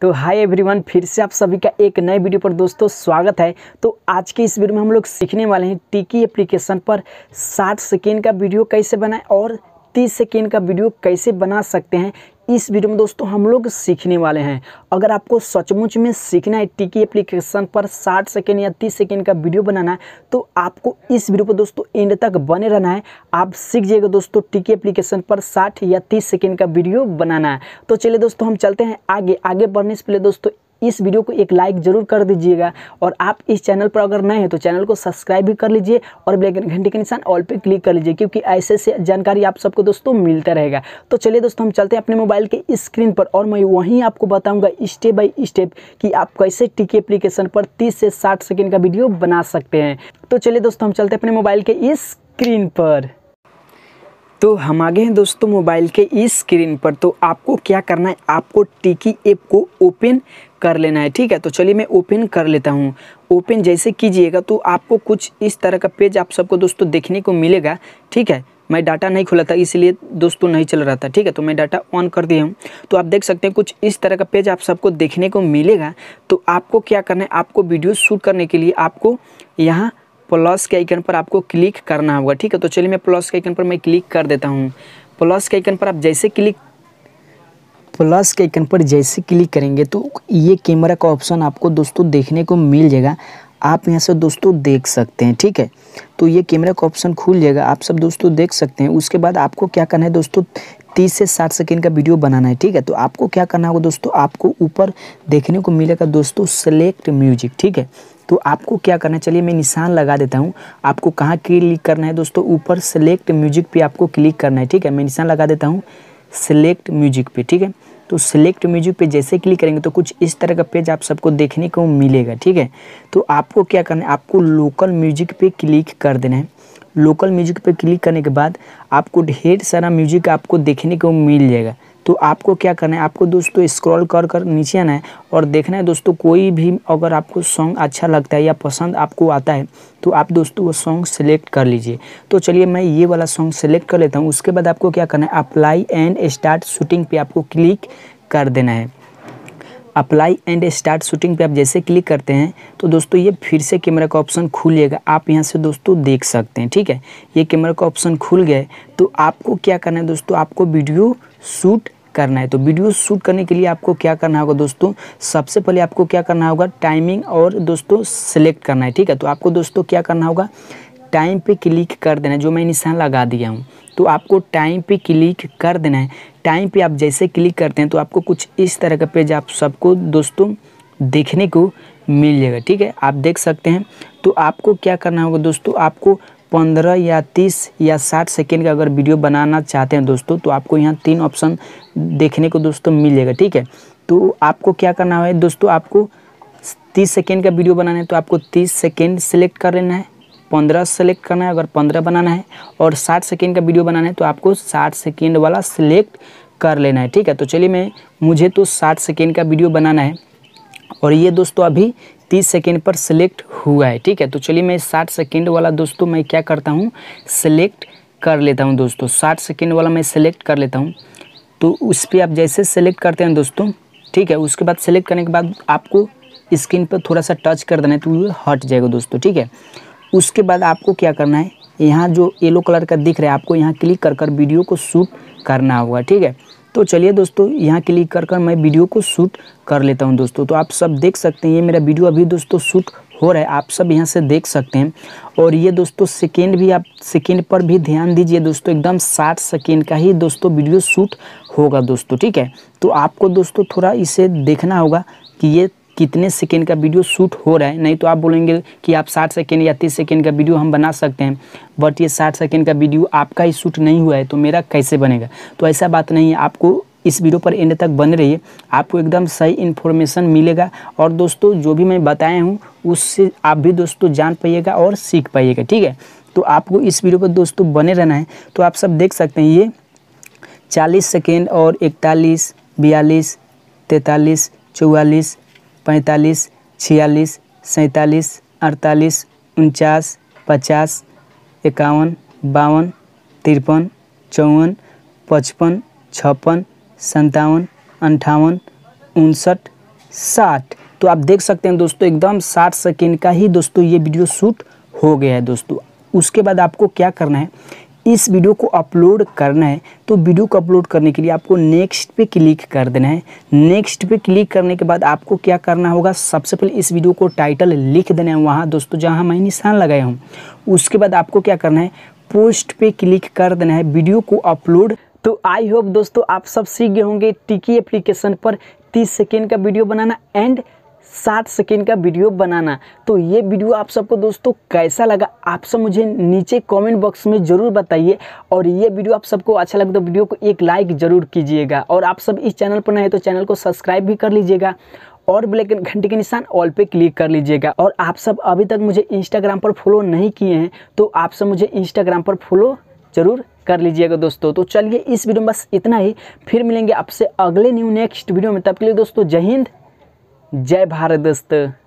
तो hi everyone फिर से आप सभी का एक नए वीडियो पर दोस्तों स्वागत है तो आज के इस वीडियो में हम लोग सीखने वाले हैं टिकी एप्लीकेशन पर 60 सेकेंड का वीडियो कैसे बनाएं और 30 सेकेंड का वीडियो कैसे बना सकते हैं इस वीडियो में दोस्तों हम लोग सीखने वाले हैं अगर आपको सचमुच में सीखना है टिकी एप्लीकेशन पर 60 सेकेंड या 30 सेकेंड का वीडियो बनाना है तो आपको इस वीडियो पर दोस्तों एंड तक बने रहना है आप सीख जाइएगा दोस्तों टिकी एप्लीकेशन पर 60 या 30 सेकेंड का वीडियो बनाना है तो चलिए दोस्तों हम चलते हैं आगे आगे बढ़ने से पहले दोस्तों इस वीडियो को एक लाइक ज़रूर कर दीजिएगा और आप इस चैनल पर अगर नए हैं तो चैनल को सब्सक्राइब भी कर लीजिए और घंटे के निशान ऑल पे क्लिक कर लीजिए क्योंकि ऐसे ऐसे जानकारी आप सबको दोस्तों मिलता रहेगा तो चलिए दोस्तों हम चलते हैं अपने मोबाइल के स्क्रीन पर और मैं वहीं आपको बताऊँगा स्टेप बाई स्टेप कि आप कैसे टीके एप्लीकेशन पर तीस से साठ सेकेंड का वीडियो बना सकते हैं तो चलिए दोस्तों हम चलते हैं अपने मोबाइल के स्क्रीन पर तो हम आगे हैं दोस्तों मोबाइल के इस स्क्रीन पर तो आपको क्या करना है आपको टिकी ऐप को ओपन कर लेना है ठीक है तो चलिए मैं ओपन कर लेता हूँ ओपन जैसे कीजिएगा तो आपको कुछ इस तरह का पेज आप सबको दोस्तों देखने को मिलेगा ठीक है मैं डाटा नहीं खुला था इसलिए दोस्तों नहीं चल रहा था ठीक है तो मैं डाटा ऑन कर दिया हूँ तो आप देख सकते हैं कुछ इस तरह का पेज आप सबको देखने को मिलेगा तो आपको क्या करना है आपको वीडियो शूट करने के लिए आपको यहाँ प्लस के आइकन पर आपको क्लिक करना होगा ठीक है तो चलिए मैं प्लस के आइकन पर मैं क्लिक कर देता हूँ प्लस के आइकन पर आप जैसे क्लिक प्लस के आइकन पर जैसे क्लिक करेंगे तो ये कैमरा का ऑप्शन आपको दोस्तों देखने को मिल जाएगा आप यहाँ से दोस्तों देख सकते हैं ठीक है तो ये कैमरा का ऑप्शन खुल जाएगा आप सब दोस्तों देख सकते हैं उसके बाद आपको क्या करना है दोस्तों तीस से साठ सेकेंड का वीडियो बनाना है ठीक है तो आपको क्या करना होगा दोस्तों आपको ऊपर देखने को मिलेगा दोस्तों सेलेक्ट म्यूजिक ठीक है तो आपको क्या करना है चलिए मैं निशान लगा देता हूँ आपको कहाँ क्लिक करना है दोस्तों ऊपर सेलेक्ट म्यूजिक पे आपको क्लिक करना है ठीक है मैं निशान लगा देता हूँ सेलेक्ट म्यूजिक पे ठीक है तो सिलेक्ट म्यूजिक पे जैसे क्लिक करेंगे तो कुछ इस तरह का पेज आप सबको देखने को मिलेगा ठीक है तो आपको क्या करना है आपको लोकल म्यूजिक पे क्लिक कर देना है लोकल म्यूजिक पे क्लिक करने के बाद आपको ढेर सारा म्यूजिक आपको देखने को मिल जाएगा तो आपको क्या करना है आपको दोस्तों स्क्रॉल कर कर नीचे आना है और देखना है दोस्तों कोई भी अगर आपको सॉन्ग अच्छा लगता है या पसंद आपको आता है तो आप दोस्तों वो सॉन्ग सेलेक्ट कर लीजिए तो चलिए मैं ये वाला सॉन्ग सेलेक्ट कर लेता हूँ उसके बाद आपको क्या करना है अप्लाई एंड स्टार्ट शूटिंग पे आपको क्लिक कर देना है अप्लाई एंड स्टार्ट शूटिंग पे आप जैसे क्लिक करते हैं तो दोस्तों ये फिर से कैमरा का ऑप्शन जाएगा आप यहाँ से दोस्तों देख सकते हैं ठीक है ये कैमरा का ऑप्शन खुल गया तो आपको क्या करना है दोस्तों आपको वीडियो शूट करना है तो वीडियो शूट करने के लिए आपको क्या करना होगा दोस्तों सबसे पहले आपको क्या करना होगा टाइमिंग और दोस्तों सेलेक्ट करना है ठीक है तो आपको दोस्तों क्या करना होगा टाइम पे क्लिक कर देना है जो मैं निशान लगा दिया हूँ तो आपको टाइम पे क्लिक कर देना है टाइम पे आप जैसे क्लिक करते हैं तो आपको कुछ इस तरह का पेज आप सबको दोस्तों देखने को मिल जाएगा ठीक है आप देख सकते हैं तो आपको क्या करना होगा दोस्तों आपको पंद्रह या तीस या साठ सेकेंड का अगर वीडियो बनाना चाहते हैं दोस्तों तो आपको यहाँ तीन ऑप्शन देखने को दोस्तों मिलेगा ठीक है तो आपको क्या करना है दोस्तों आपको तीस सेकेंड का वीडियो बनाना है तो आपको तीस सेकेंड सेलेक्ट कर लेना है पंद्रह सेलेक्ट करना है अगर पंद्रह बनाना है और साठ सेकेंड का वीडियो बनाना है तो आपको साठ सेकेंड वाला सिलेक्ट कर लेना है ठीक है तो चलिए मैं मुझे तो साठ सेकेंड का वीडियो बनाना है और ये दोस्तों अभी तीस सेकेंड पर सिलेक्ट हुआ है ठीक है तो चलिए मैं साठ सेकेंड वाला दोस्तों मैं क्या करता हूँ सिलेक्ट कर लेता हूँ दोस्तों साठ सेकेंड वाला मैं सिलेक्ट कर लेता हूँ तो उस पर आप जैसे सेलेक्ट करते हैं दोस्तों ठीक है उसके बाद सेलेक्ट करने के बाद आपको स्क्रीन पर थोड़ा सा टच कर देना है तो वो हट जाएगा दोस्तों ठीक है उसके बाद आपको क्या करना है यहाँ जो येलो कलर का दिख रहा है आपको यहाँ क्लिक कर कर वीडियो को शूट करना होगा ठीक है तो चलिए दोस्तों यहाँ क्लिक कर कर मैं वीडियो को शूट कर लेता हूँ दोस्तों तो आप सब देख सकते हैं ये मेरा वीडियो अभी दोस्तों शूट हो रहा है आप सब यहाँ से देख सकते हैं और ये दोस्तों सेकेंड भी आप सेकेंड पर भी ध्यान दीजिए दोस्तों एकदम साठ सेकेंड का ही दोस्तों वीडियो शूट होगा दोस्तों ठीक है तो आपको दोस्तों थोड़ा इसे देखना होगा कि ये कितने सेकेंड का वीडियो शूट हो रहा है नहीं तो आप बोलेंगे कि आप साठ सेकेंड या तीस सेकेंड का वीडियो हम बना सकते हैं बट ये साठ सेकेंड का वीडियो आपका ही शूट नहीं हुआ है तो मेरा कैसे बनेगा तो ऐसा बात नहीं है आपको इस वीडियो पर एंड तक बने रहिए आपको एकदम सही इन्फॉर्मेशन मिलेगा और दोस्तों जो भी मैं बताया हूँ उससे आप भी दोस्तों जान पाइएगा और सीख पाइएगा ठीक है तो आपको इस वीडियो पर दोस्तों बने रहना है तो आप सब देख सकते हैं ये चालीस सेकेंड और इकतालीस बयालीस तैंतालीस चौवालीस पैंतालीस छियालीस सैंतालीस अड़तालीस उनचास पचास इक्यावन बावन तिरपन चौवन पचपन छप्पन सत्तावन अंठावन उनसठ साठ तो आप देख सकते हैं दोस्तों एकदम साठ सेकेंड का ही दोस्तों ये वीडियो शूट हो गया है दोस्तों उसके बाद आपको क्या करना है इस वीडियो को अपलोड करना है तो वीडियो को अपलोड करने के लिए आपको नेक्स्ट पे क्लिक कर देना है नेक्स्ट पे क्लिक करने के बाद आपको क्या करना होगा सबसे पहले इस वीडियो को टाइटल लिख देना है वहाँ दोस्तों जहाँ मैं निशान लगाया हूँ उसके बाद आपको क्या करना है पोस्ट पे क्लिक कर देना है वीडियो को अपलोड तो आई होप दोस्तों आप सब सीख गए होंगे टिकी एप्लीकेशन पर 30 सेकेंड का वीडियो बनाना एंड साठ सेकेंड का वीडियो बनाना तो ये वीडियो आप सबको दोस्तों कैसा लगा आप सब मुझे नीचे कमेंट बॉक्स में ज़रूर बताइए और ये वीडियो आप सबको अच्छा लगे तो वीडियो को एक लाइक ज़रूर कीजिएगा और आप सब इस चैनल पर नए तो चैनल को सब्सक्राइब भी कर लीजिएगा और ब्लैक घंटे के निशान ऑल पे क्लिक कर लीजिएगा और आप सब अभी तक मुझे इंस्टाग्राम पर फॉलो नहीं किए हैं तो आप सब मुझे इंस्टाग्राम पर फॉलो ज़रूर कर लीजिएगा दोस्तों तो चलिए इस वीडियो में बस इतना ही फिर मिलेंगे आपसे अगले न्यू नेक्स्ट वीडियो में तब के लिए दोस्तों जय हिंद जय भारत दोस्तों